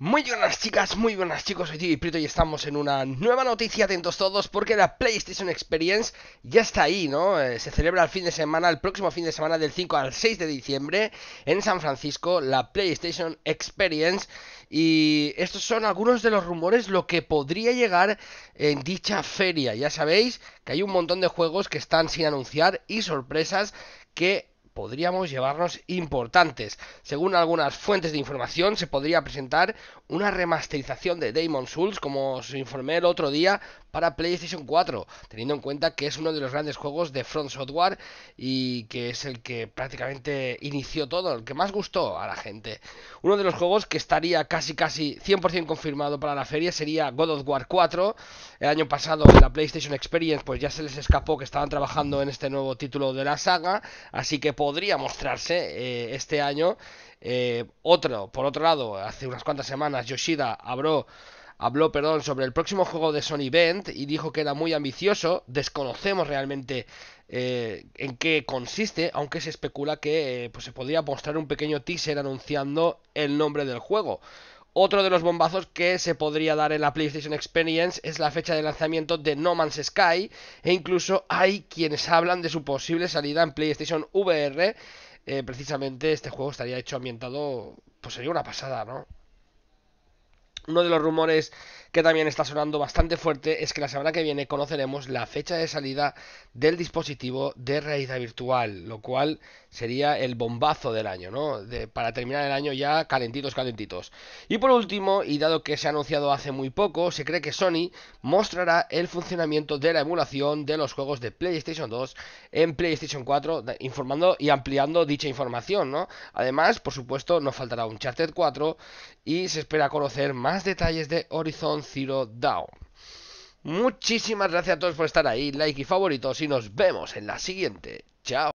Muy buenas chicas, muy buenas chicos, soy Tiki y estamos en una nueva noticia, atentos todos, porque la PlayStation Experience ya está ahí, ¿no? Eh, se celebra el fin de semana, el próximo fin de semana del 5 al 6 de diciembre en San Francisco, la PlayStation Experience. Y estos son algunos de los rumores, lo que podría llegar en dicha feria. Ya sabéis que hay un montón de juegos que están sin anunciar y sorpresas que podríamos llevarnos importantes. Según algunas fuentes de información, se podría presentar una remasterización de Damon Souls, como os informé el otro día, para PlayStation 4, teniendo en cuenta que es uno de los grandes juegos de Front Software y que es el que prácticamente inició todo, el que más gustó a la gente. Uno de los juegos que estaría casi casi 100% confirmado para la feria sería God of War 4. El año pasado en la PlayStation Experience pues ya se les escapó que estaban trabajando en este nuevo título de la saga, así que por podría mostrarse eh, este año. Eh, otro, por otro lado, hace unas cuantas semanas Yoshida habló, habló perdón, sobre el próximo juego de Sony Bend y dijo que era muy ambicioso. Desconocemos realmente eh, en qué consiste, aunque se especula que pues se podría mostrar un pequeño teaser anunciando el nombre del juego. Otro de los bombazos que se podría dar en la PlayStation Experience es la fecha de lanzamiento de No Man's Sky e incluso hay quienes hablan de su posible salida en PlayStation VR. Eh, precisamente este juego estaría hecho ambientado, pues sería una pasada, ¿no? Uno de los rumores que también está sonando bastante fuerte es que la semana que viene conoceremos la fecha de salida del dispositivo de realidad virtual, lo cual sería el bombazo del año, ¿no? para terminar el año ya calentitos, calentitos. Y por último, y dado que se ha anunciado hace muy poco, se cree que Sony mostrará el funcionamiento de la emulación de los juegos de PlayStation 2 en PlayStation 4, informando y ampliando dicha información, ¿no? Además, por supuesto, nos faltará un Charter 4 y se espera conocer más detalles de Horizon Zero Down. Muchísimas gracias a todos por estar ahí, like y favoritos y nos vemos en la siguiente. Chao.